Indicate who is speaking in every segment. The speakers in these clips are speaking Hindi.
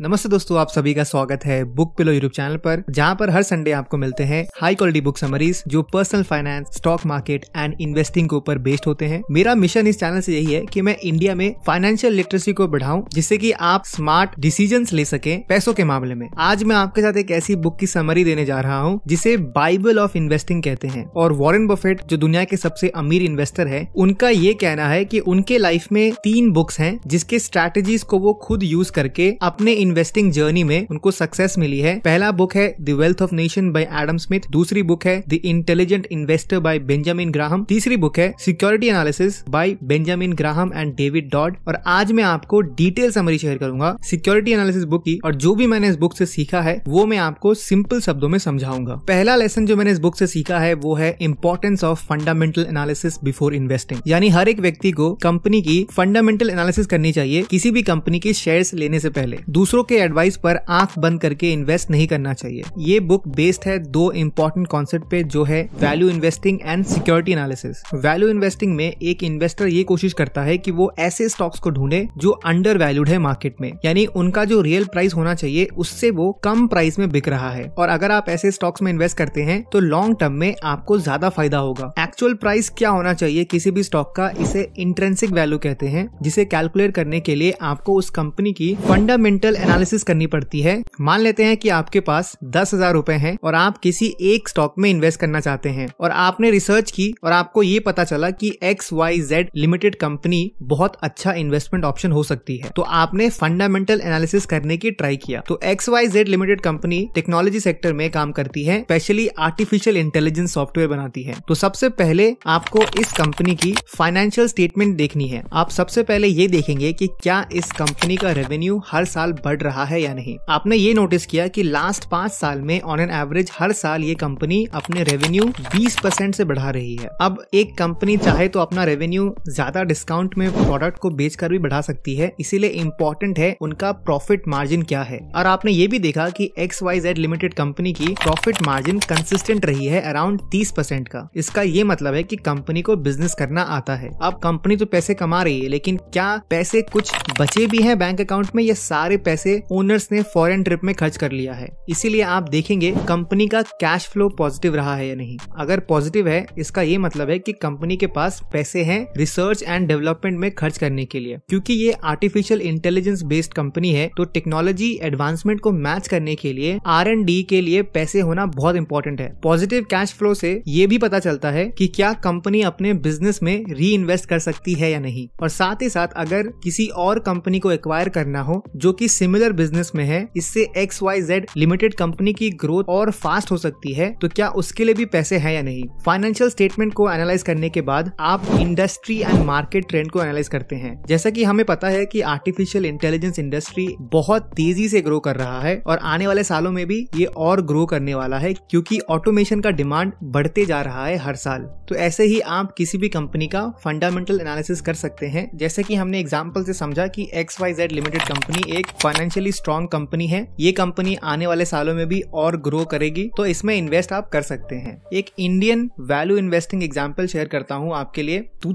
Speaker 1: नमस्ते दोस्तों आप सभी का स्वागत है बुक पिलो यूट्यूब चैनल पर जहां पर हर संडे आपको मिलते हैं हाई क्वालिटी बुक समरीज जो personal finance stock market and investing के ऊपर बेस्ड होते हैं मेरा मिशन इस चैनल से यही है कि मैं इंडिया में फाइनेंशियल लिटरेसी को बढ़ाऊं जिससे कि आप स्मार्ट डिसीजन ले सके पैसों के मामले में आज मैं आपके साथ एक ऐसी बुक की समरी देने जा रहा हूँ जिसे बाइबल ऑफ इन्वेस्टिंग कहते हैं और वॉरेन बफेट जो दुनिया के सबसे अमीर इन्वेस्टर है उनका ये कहना है की उनके लाइफ में तीन बुक्स है जिसके स्ट्रेटेजीज को वो खुद यूज करके अपने इन्वेस्टिंग जर्नी में उनको सक्सेस मिली है पहला बुक है the wealth of nation by Adam Smith दूसरी बुक है the intelligent investor by Benjamin Graham तीसरी बुक है security analysis by Benjamin Graham and David Dodd और आज मैं आपको डिटेल समरी शेयर करूंगा सिक्योरिटी एनालिसिस बुक की और जो भी मैंने इस बुक से सीखा है वो मैं आपको सिंपल शब्दों में समझाऊंगा पहला लेसन जो मैंने इस बुक से सीखा है वो है importance of fundamental analysis before investing यानी हर एक व्यक्ति को कंपनी की फंडामेंटल एनालिसिस करनी चाहिए किसी भी कंपनी के शेयर लेने से पहले दूसरों दूसरों के एडवाइस पर आंख बंद करके इन्वेस्ट नहीं करना चाहिए ये बुक बेस्ड है दो इम्पोर्टेंट कॉन्सेप्ट पे जो है value investing and security analysis value investing में एक इन्वेस्टर ये कोशिश करता है कि वो ऐसे स्टॉक्स को ढूंढे जो अंडर वैल्यूड है मार्केट में यानी उनका जो रियल प्राइस होना चाहिए उससे वो कम प्राइस में बिक रहा है और अगर आप ऐसे स्टॉक्स में इन्वेस्ट करते हैं तो लॉन्ग टर्म में आपको ज्यादा फायदा होगा एक्चुअल प्राइस क्या होना चाहिए किसी भी स्टॉक का इसे इंट्रेंसिक वैल्यू कहते हैं जिसे कैलकुलेट करने के लिए आपको उस कंपनी की फंडामेंटल एनालिसिस करनी पड़ती है मान लेते हैं कि आपके पास दस हजार रूपए है और आप किसी एक स्टॉक में इन्वेस्ट करना चाहते हैं और आपने रिसर्च की और आपको ये पता चला की X Y Z limited company बहुत अच्छा इन्वेस्टमेंट ऑप्शन हो सकती है तो आपने फंडामेंटल एनालिसिस करने की ट्राई किया तो X Y Z limited company technology sector में काम करती है स्पेशली आर्टिफिशियल इंटेलिजेंस सॉफ्टवेयर बनाती है तो सबसे पहले पहले आपको इस कंपनी की फाइनेंशियल स्टेटमेंट देखनी है आप सबसे पहले ये देखेंगे कि क्या इस कंपनी का रेवेन्यू हर साल बढ़ रहा है या नहीं आपने ये नोटिस किया कि लास्ट पांच साल में ऑन एन एवरेज हर साल ये कंपनी अपने रेवेन्यू 20 परसेंट ऐसी बढ़ा रही है अब एक कंपनी चाहे तो अपना रेवेन्यू ज्यादा डिस्काउंट में प्रोडक्ट को बेच भी बढ़ा सकती है इसीलिए इम्पोर्टेंट है उनका प्रॉफिट मार्जिन क्या है और आपने ये भी देखा की X Y Z limited company की प्रॉफिट मार्जिन कंसिस्टेंट रही है अराउंड तीस परसेंट का इसका ये मतलब मतलब है कि कंपनी को बिजनेस करना आता है अब कंपनी तो पैसे कमा रही है लेकिन क्या पैसे कुछ बचे भी हैं बैंक अकाउंट में ये सारे पैसे ओनर्स ने फॉरेन ट्रिप में खर्च कर लिया है इसीलिए आप देखेंगे कंपनी का कैश फ्लो पॉजिटिव रहा है या नहीं अगर पॉजिटिव है इसका ये मतलब है कि कंपनी के पास पैसे हैं रिसर्च एंड डेवलपमेंट में खर्च करने के लिए क्योंकि ये आर्टिफिशियल इंटेलिजेंस बेस्ड कंपनी है तो टेक्नोलॉजी एडवांसमेंट को मैच करने के लिए आर एंड डी के लिए पैसे होना बहुत इंपॉर्टेंट है पॉजिटिव कैश फ्लो से ये भी पता चलता है कि क्या कंपनी अपने बिजनेस में री इन्वेस्ट कर सकती है या नहीं और साथ ही साथ अगर किसी और कंपनी को एक्वायर करना हो जो कि सिमिलर बिजनेस में है इससे X Y Z limited company की ग्रोथ और फास्ट हो सकती है तो क्या उसके लिए भी पैसे है या नहीं फाइनेंशियल स्टेटमेंट को एनालाइज करने के बाद आप इंडस्ट्री एंड मार्केट ट्रेंड को एनालाइज करते हैं जैसा की हमें पता है की आर्टिफिशियल इंटेलिजेंस इंडस्ट्री बहुत तेजी से ग्रो कर रहा है और आने वाले सालों में भी ये और ग्रो करने वाला है क्योंकि ऑटोमेशन का डिमांड बढ़ते जा रहा है हर साल तो ऐसे ही आप किसी भी कंपनी का फंडामेंटल एनालिसिस कर सकते हैं जैसे कि हमने एग्जाम्पल से समझा कि X Y Z limited company एक फाइनेंशियली स्ट्रॉन्ग कंपनी है ये कंपनी आने वाले सालों में भी और ग्रो करेगी तो इसमें इन्वेस्ट आप कर सकते हैं एक Indian value investing example share करता हूँ आपके लिए टू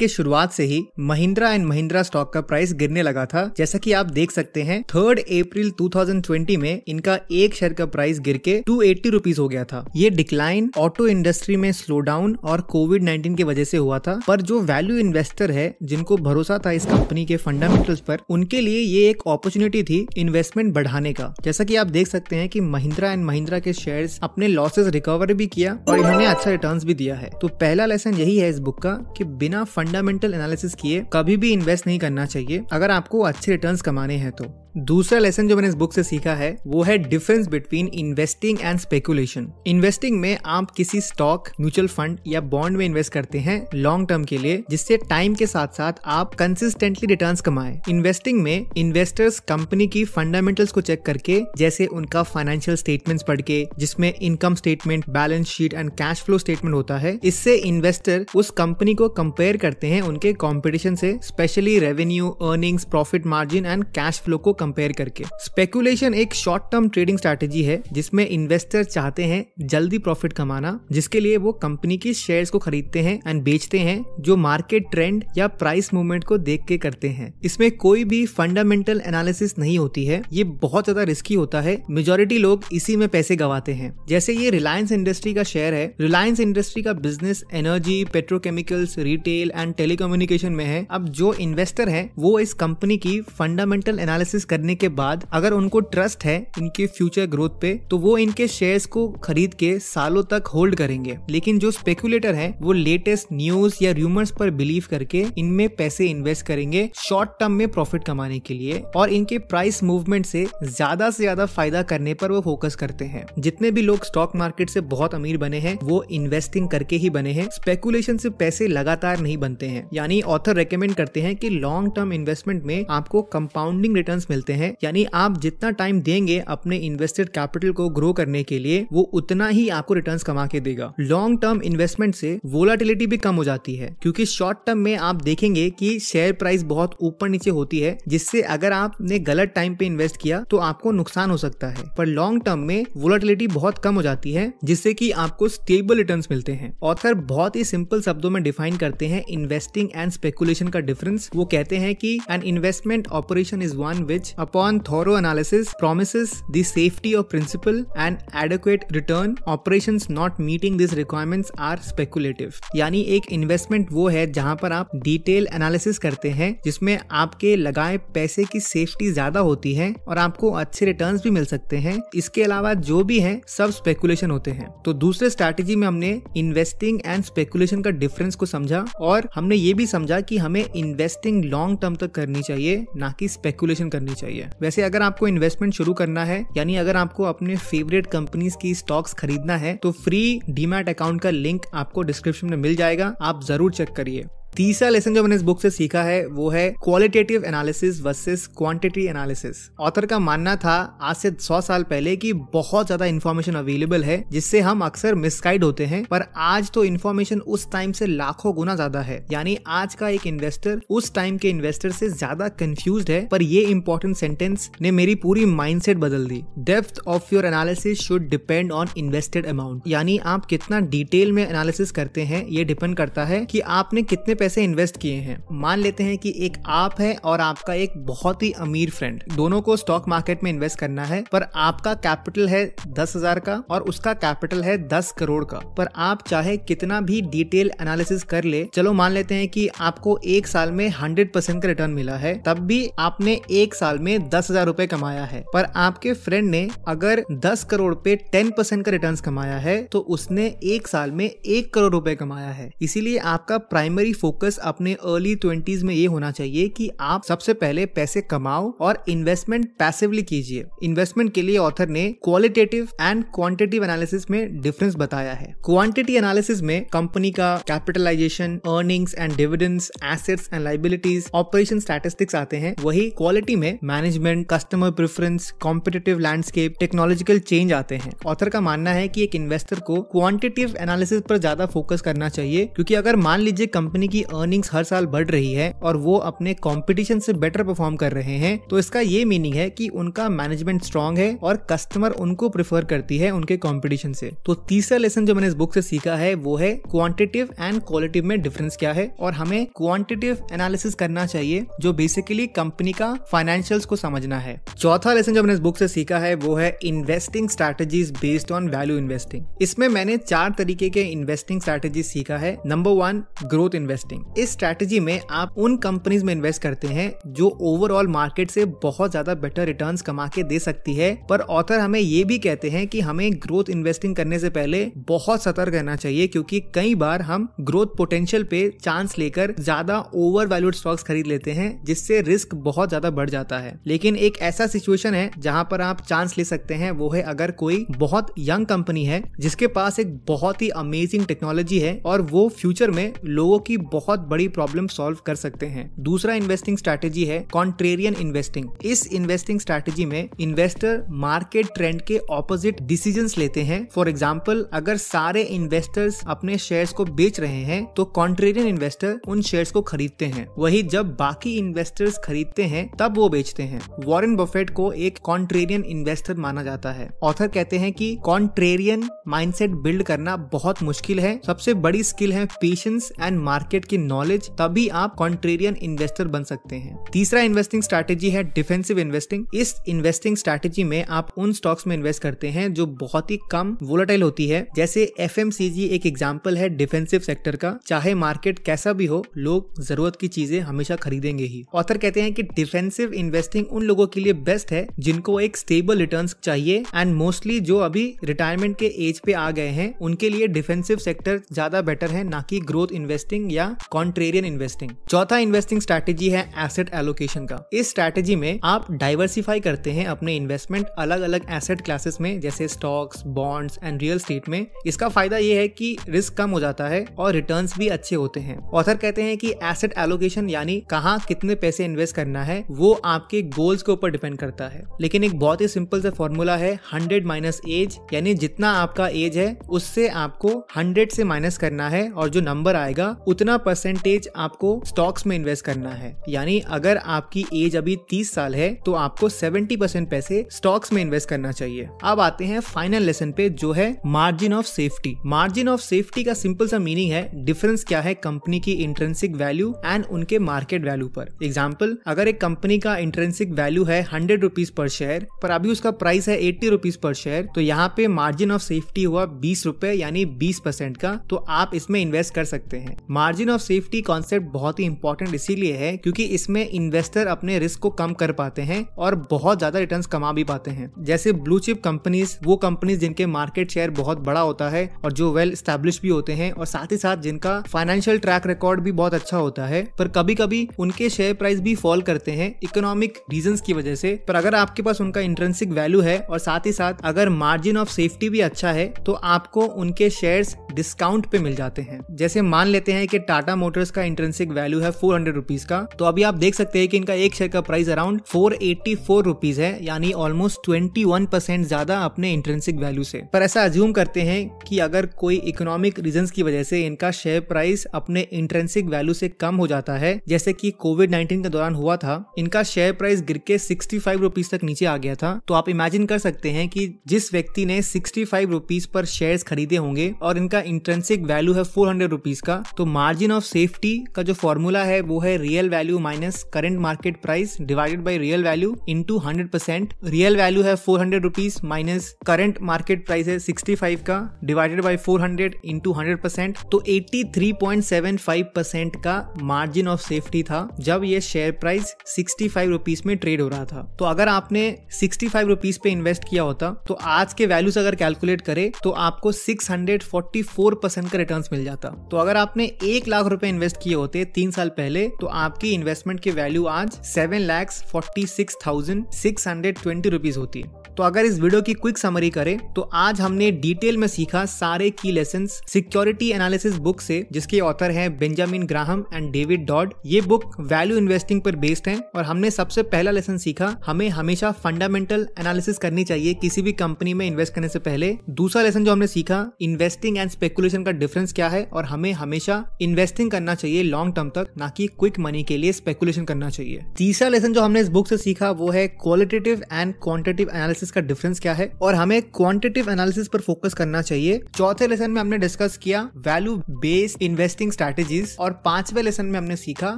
Speaker 1: के शुरुआत से ही महिंद्रा एंड महिंद्रा स्टॉक का प्राइस गिरने लगा था जैसा की आप देख सकते हैं थर्ड अप्रैल टू में इनका एक शेयर का प्राइस गिर के टू एट्टी हो गया था ये डिक्लाइन ऑटो इंडस्ट्री में स्लो डाउन डाउन और कोविड 19 की वजह से हुआ था पर जो वैल्यू इन्वेस्टर है जिनको भरोसा था इस कंपनी के फंडामेंटल्स पर उनके लिए ये एक अपॉर्चुनिटी थी इन्वेस्टमेंट बढ़ाने का जैसा की आप देख सकते हैं की महिंद्रा एंड महिंद्रा के शेयर अपने लॉसेज रिकवर भी किया और इन्होंने अच्छा रिटर्न भी दिया है तो पहला लेसन यही है इस बुक का की बिना फंडामेंटल एनालिसिस किए कभी भी इन्वेस्ट नहीं करना चाहिए अगर आपको अच्छे रिटर्न कमाने हैं तो दूसरा लेसन जो मैंने इस बुक से सीखा है वो है difference between investing and speculation investing में आप किसी स्टॉक म्यूचुअल फंड या बॉन्ड में इन्वेस्ट करते हैं लॉन्ग टर्म के लिए जिससे टाइम के साथ साथ आप कंसिस्टेंटली रिटर्न कमाए इन्वेस्टिंग में इन्वेस्टर्स कंपनी की फंडामेंटल्स को चेक करके जैसे उनका फाइनेंशियल स्टेटमेंट्स पढ़ के जिसमें income statement balance sheet and cash flow statement होता है इससे इन्वेस्टर उस कंपनी को कंपेयर करते हैं उनके कॉम्पिटिशन से specially revenue earnings profit margin and cash flow को कंपेयर करके स्पेकुलेशन एक शॉर्ट टर्म ट्रेडिंग स्ट्रेटेजी है जिसमें इन्वेस्टर चाहते हैं जल्दी प्रॉफिट कमाना जिसके लिए वो कंपनी की शेयर्स को खरीदते हैं एंड बेचते हैं जो मार्केट ट्रेंड या प्राइस मूवमेंट को देख के करते हैं इसमें कोई भी फंडामेंटल एनालिसिस नहीं होती है ये बहुत ज्यादा रिस्की होता है मेजोरिटी लोग इसी में पैसे गवाते हैं जैसे ये रिलायंस इंडस्ट्री का शेयर है रिलायंस इंडस्ट्री का business energy petrochemicals retail and telecommunication में है अब जो इन्वेस्टर है वो इस कंपनी की फंडामेंटल एनालिसिस करने के बाद अगर उनको ट्रस्ट है इनके फ्यूचर ग्रोथ पे तो वो इनके शेयर्स को खरीद के सालों तक होल्ड करेंगे लेकिन जो स्पेकुलेटर है वो लेटेस्ट न्यूज या र्यूमर्स पर बिलीव करके इनमें पैसे इन्वेस्ट करेंगे शॉर्ट टर्म में प्रॉफिट कमाने के लिए और इनके प्राइस मूवमेंट से ज्यादा से ज्यादा फायदा करने पर वो फोकस करते हैं जितने भी लोग स्टॉक मार्केट से बहुत अमीर बने हैं वो इन्वेस्टिंग करके ही बने हैं स्पेकुलेशन से पैसे लगातार नहीं बनते हैं यानी ऑथर रेकमेंड करते हैं कि लॉन्ग टर्म इन्वेस्टमेंट में आपको कंपाउंडिंग रिटर्न मिलते मिलते हैं यानी आप जितना टाइम देंगे अपने इन्वेस्टेड कैपिटल को ग्रो करने के लिए वो उतना ही आपको रिटर्न कमा के देगा लॉन्ग टर्म इन्वेस्टमेंट से वोलाटिलिटी भी कम हो जाती है क्योंकि शॉर्ट टर्म में आप देखेंगे कि शेयर प्राइस बहुत ऊपर नीचे होती है जिससे अगर आपने गलत टाइम पे इन्वेस्ट किया तो आपको नुकसान हो सकता है पर लॉन्ग टर्म में वोलाटिलिटी बहुत कम हो जाती है जिससे की आपको स्टेबल रिटर्न मिलते हैं ऑथर बहुत ही सिंपल शब्दों में डिफाइन करते हैं इन्वेस्टिंग एंड स्पेकुलेशन का डिफरेंस वो कहते हैं कि an investment operation is one which which, upon thorough analysis, promises the safety of principal and adequate return. Operations not meeting these requirements are speculative. यानी एक इन्वेस्टमेंट वो है जहां पर आप डिटेल एनालिसिस करते हैं जिसमें आपके लगाए पैसे की सेफ्टी ज्यादा होती है और आपको अच्छे रिटर्न्स भी मिल सकते हैं इसके अलावा जो भी है सब स्पेकुलेशन होते हैं तो दूसरे स्ट्रेटेजी में हमने इन्वेस्टिंग एंड स्पेकुलेशन का डिफरेंस को समझा और हमने ये भी समझा कि हमें इन्वेस्टिंग लॉन्ग टर्म तक करनी चाहिए ना कि स्पेकुलेशन करनी चाहिए चाहिए वैसे अगर आपको इन्वेस्टमेंट शुरू करना है यानी अगर आपको अपने फेवरेट कंपनीज की स्टॉक्स खरीदना है तो फ्री डीमैट अकाउंट का लिंक आपको डिस्क्रिप्शन में मिल जाएगा आप जरूर चेक करिए तीसरा लेसन जो मैंने इस बुक से सीखा है वो है qualitative analysis versus quantity analysis author का मानना था आज से 100 साल पहले कि बहुत ज्यादा इन्फॉर्मेशन अवेलेबल है जिससे हम अक्सर मिसगाइड होते हैं पर आज तो इन्फॉर्मेशन उस टाइम से लाखों गुना ज्यादा है यानी आज का एक इन्वेस्टर उस टाइम के इन्वेस्टर से ज्यादा कंफ्यूज है पर ये इंपॉर्टेंट सेंटेंस ने मेरी पूरी माइंडसेट बदल दी depth of your analysis should depend on invested amount यानी आप कितना डिटेल में एनालिसिस करते हैं ये डिपेंड करता है कि आपने कितने पैसे इन्वेस्ट किए हैं मान लेते हैं कि एक आप है और आपका एक बहुत ही अमीर फ्रेंड दोनों को स्टॉक मार्केट में इन्वेस्ट करना है पर आपका कैपिटल है दस हजार का और उसका कैपिटल है दस करोड़ का पर आप चाहे कितना भी डिटेल एनालिसिस कर ले चलो मान लेते हैं कि आपको एक साल में हंड्रेड परसेंट का रिटर्न मिला है तब भी आपने एक साल में दस हजार रूपए कमाया है पर आपके फ्रेंड ने अगर दस करोड़ पे टेन परसेंट का रिटर्न कमाया है तो उसने एक साल में एक करोड़ रूपए कमाया है इसीलिए आपका प्राइमरी फोकस फोकस अपने अर्ली ट्वेंटीज में ये होना चाहिए कि आप सबसे पहले पैसे कमाओ और इन्वेस्टमेंट पैसिवली कीजिए इन्वेस्टमेंट के लिए ऑथर ने क्वालिटेटिव एंड क्वांटिटिव एनालिसिस में डिफरेंस बताया है क्वांटिटी एनालिसिस में कंपनी का capitalisation earnings and dividends assets and liabilities operation statistics आते हैं वही क्वालिटी में management customer preference competitive landscape technological change आते हैं ऑथर का मानना है कि एक इन्वेस्टर को क्वांटिटिव एनालिसिस पर ज्यादा फोकस करना चाहिए क्योंकि अगर मान लीजिए कंपनी की अर्निंग्स हर साल बढ़ रही है और वो अपने कॉम्पिटिशन से बेटर परफॉर्म कर रहे हैं तो इसका ये मीनिंग है की उनका मैनेजमेंट स्ट्रांग है और कस्टमर उनको प्रिफर करती है उनके कॉम्पिटिशन से तो तीसरा लेसन जो मैंने इस बुक से सीखा है वो है क्वान्टिटिव एंड क्वालिटिव में डिफरेंस क्या है और हमें क्वान्टिटिव एनालिसिस करना चाहिए जो बेसिकली कंपनी का फाइनेंशियल्स को समझना है चौथा लेसन जो मैंने इस बुक से सीखा है वो है investing strategy based on value investing इसमें मैंने चार तरीके के इन्वेस्टिंग स्ट्रैटेजी सीखा है number one growth investing investing इस स्ट्रैटेजी में आप उन कंपनीज में इन्वेस्ट करते हैं जो ओवरऑल मार्केट से बहुत ज्यादा बेटर रिटर्न कमा के दे सकती है पर ऑथर हमें ये भी कहते हैं कि हमें ग्रोथ इन्वेस्टिंग करने से पहले बहुत सतर्क रहना चाहिए क्योंकि कई बार हम ग्रोथ पोटेंशियल पे चांस लेकर ज्यादा ओवर वैल्यूड स्टॉक्स खरीद लेते हैं जिससे रिस्क बहुत ज्यादा बढ़ जाता है लेकिन एक ऐसा सिचुएशन है जहाँ पर आप चांस ले सकते हैं वो है अगर कोई बहुत यंग कंपनी है जिसके पास एक बहुत ही अमेजिंग टेक्नोलॉजी है और वो फ्यूचर में लोगों की बहुत बहुत बड़ी प्रॉब्लम सॉल्व कर सकते हैं दूसरा इन्वेस्टिंग स्ट्रेटेजी है कॉन्ट्रेरियन इन्वेस्टिंग इस इन्वेस्टिंग स्ट्रेटेजी में इन्वेस्टर मार्केट ट्रेंड के ऑपोजिट डिसीजन लेते हैं फॉर एग्जाम्पल अगर सारे इन्वेस्टर्स अपने शेयर को बेच रहे हैं तो कॉन्ट्रेरियन इन्वेस्टर उन शेयर को खरीदते हैं वही जब बाकी इन्वेस्टर्स खरीदते हैं तब वो बेचते हैं वॉरेन बफेट को एक कॉन्ट्रेरियन इन्वेस्टर माना जाता है ऑथर कहते हैं कि कॉन्ट्रेरियन माइंडसेट बिल्ड करना बहुत मुश्किल है सबसे बड़ी स्किल है पेशेंस एंड मार्केट मार्केट की नॉलेज तभी आप कॉन्ट्रेरियन इन्वेस्टर बन सकते हैं तीसरा इन्वेस्टिंग स्ट्रैटेजी है डिफेंसिव इन्वेस्टिंग इस इन्वेस्टिंग स्ट्रैटेजी में आप उन स्टॉक्स में इन्वेस्ट करते हैं जो बहुत ही कम वोलाटाइल होती है जैसे एफ एक एग्जाम्पल है डिफेंसिव सेक्टर का चाहे मार्केट कैसा भी हो लोग जरूरत की चीजें हमेशा खरीदेंगे ही ऑथर कहते हैं कि डिफेंसिव इन्वेस्टिंग उन लोगों के लिए बेस्ट है जिनको एक स्टेबल रिटर्न चाहिए एंड मोस्टली जो अभी रिटायरमेंट के एज पे आ गए हैं उनके लिए डिफेंसिव सेक्टर ज्यादा बेटर है ना कि ग्रोथ इन्वेस्टिंग या कॉन्ट्रेरियन इन्वेस्टिंग चौथा इन्वेस्टिंग स्ट्रेटेजी है एसेट एलोकेशन का इस स्ट्रैटेजी में आप डाइवर्सिफाई करते हैं अपने इन्वेस्टमेंट अलग अलग एसेट क्लासेस में जैसे stocks bonds and real estate में इसका फायदा ये है कि रिस्क कम हो जाता है और रिटर्न भी अच्छे होते हैं ऑथर कहते हैं कि एसेट एलोकेशन यानी कहाँ कितने पैसे इन्वेस्ट करना है वो आपके गोल्स के ऊपर डिपेंड करता है लेकिन एक बहुत ही सिंपल सा फॉर्मूला है हंड्रेड माइनस एज यानी जितना आपका एज है उससे आपको हंड्रेड से माइनस करना है और जो नंबर आएगा उतना परसेंटेज आपको स्टॉक्स में इन्वेस्ट करना है यानी अगर आपकी एज अभी तीस साल है तो आपको सेवेंटी परसेंट पैसे स्टॉक्स में इन्वेस्ट करना चाहिए अब आते हैं फाइनल लेसन पे जो है margin of safety margin of safety का सिंपल सा मीनिंग है डिफरेंस क्या है कंपनी की इंट्रेंसिक वैल्यू एंड उनके मार्केट वैल्यू पर एग्जाम्पल अगर एक कंपनी का इंट्रेंसिक वैल्यू है हंड्रेड रुपीज पर शेयर पर अभी उसका प्राइस है एट्टी रुपीज पर शेयर तो यहाँ पे मार्जिन ऑफ सेफ्टी हुआ बीस रूपए यानी बीस परसेंट का तो आप इसमें इन्वेस्ट कर सकते हैं मार्जिन ऑफ सेफ्टी कॉन्सेप्ट बहुत ही इंपॉर्टेंट इसीलिए है क्योंकि इसमें इन्वेस्टर अपने रिस्क को कम कर पाते हैं और बहुत ज्यादा रिटर्न कमा भी पाते हैं जैसे ब्लू चिप कंपनीज वो कंपनीज जिनके मार्केट शेयर बहुत बड़ा होता है और जो वेल स्टेब्लिश भी होते हैं और साथ ही साथ जिनका फाइनेंशियल ट्रैक रिकॉर्ड भी बहुत अच्छा होता है पर कभी कभी उनके शेयर प्राइस भी फॉल करते हैं इकोनॉमिक रीजन की वजह से पर अगर आपके पास उनका इंट्रेंसिक वैल्यू है और साथ ही साथ अगर मार्जिन ऑफ सेफ्टी भी अच्छा है तो आपको उनके शेयर डिस्काउंट पे मिल जाते हैं जैसे मान लेते हैं कि टाटा टाटा मोटर्स का इंट्रेंसिक वैल्यू है फोर हंड्रेड रुपीज का तो अभी आप देख सकते हैं कि इनका एक शेयर का price around four eighty four rupees है यानी ऑलमोस्ट ट्वेंटी वन परसेंट ज्यादा अपने इंट्रेंसिक वैल्यू से पर ऐसा अज्यूम करते हैं कि अगर कोई इकोनॉमिक रीजन की वजह से इनका शेयर प्राइस अपने इंट्रेंसिक वैल्यू से कम हो जाता है जैसे की कोविड नाइन्टीन के दौरान हुआ था इनका शेयर प्राइस गिर के सिक्सटी फाइव रुपीज तक नीचे आ गया था तो आप इमेजिन कर सकते हैं कि जिस व्यक्ति ने सिक्सटी फाइव रुपीज पर शेयर खरीदे होंगे और इनका इंट्रेंसिक वैल्यू है फोर हंड्रेड रुपीज का तो मार्जिन ऑफ सेफ्टी का जो फॉर्मूला है वो है real value minus current market price divided by real value into hundred percent real value है four hundred rupees minus current market price है सिक्सटी फाइव का divided by four hundred to hundred percent तो eighty three point seven five percent का मार्जिन ऑफ सेफ्टी था जब ये share price sixty five rupees में ट्रेड हो रहा था तो अगर आपने सिक्सटी फाइव रुपीज पे इन्वेस्ट किया होता तो आज के वैल्यूज अगर कैलकुलेट करे तो आपको six hundred forty four percent का रिटर्न मिल जाता तो अगर आपने एक लाख लाख रुपए इन्वेस्ट किए होते तीन साल पहले तो आपकी इन्वेस्टमेंट की वैल्यू आज seven lakhs forty six thousand six hundred twenty rupees होती है तो अगर इस वीडियो की क्विक समरी करें तो आज हमने डिटेल में सीखा सारे की लेसन सिक्योरिटी एनालिसिस बुक से जिसके ऑथर है Benjamin Graham and David Dodd ये बुक वैल्यू इन्वेस्टिंग पर बेस्ड है और हमने सबसे पहला लेसन सीखा हमें हमेशा फंडामेंटल एनालिसिस करनी चाहिए किसी भी कंपनी में इन्वेस्ट करने से पहले दूसरा लेसन जो हमने सीखा इन्वेस्टिंग एंड स्पेकुलेशन का डिफरेंस क्या है और हमें हमेशा इन्वेस्टिंग करना चाहिए लॉन्ग टर्म तक ना कि क्विक मनी के लिए स्पेकुलेशन करना चाहिए तीसरा लेसन जो हमने इस बुक से सीखा वो है qualitative and quantitative analysis analysis का डिफरेंस क्या है और हमें क्वांटिटेटिव एनालिसिस पर फोकस करना चाहिए चौथे लेसन में हमने डिस्कस किया वैल्यू बेस्ड इन्वेस्टिंग स्ट्रेटेजीज और पांचवे लेसन में हमने सीखा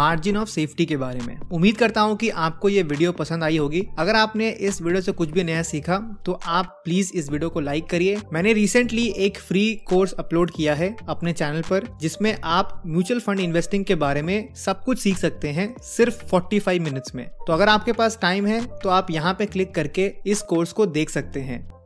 Speaker 1: मार्जिन ऑफ सेफ्टी के बारे में उम्मीद करता हूँ की आपको ये वीडियो पसंद आई होगी अगर आपने इस वीडियो से कुछ भी नया सीखा तो आप प्लीज इस वीडियो को लाइक करिए मैंने रिसेंटली एक फ्री कोर्स अपलोड किया है अपने चैनल पर जिसमें आप म्यूचुअल फंड इन्वेस्टिंग के बारे में सब कुछ सीख सकते हैं सिर्फ 45 मिनट्स में तो अगर आपके पास टाइम है तो आप यहाँ पे क्लिक करके इस कोर्स को देख सकते हैं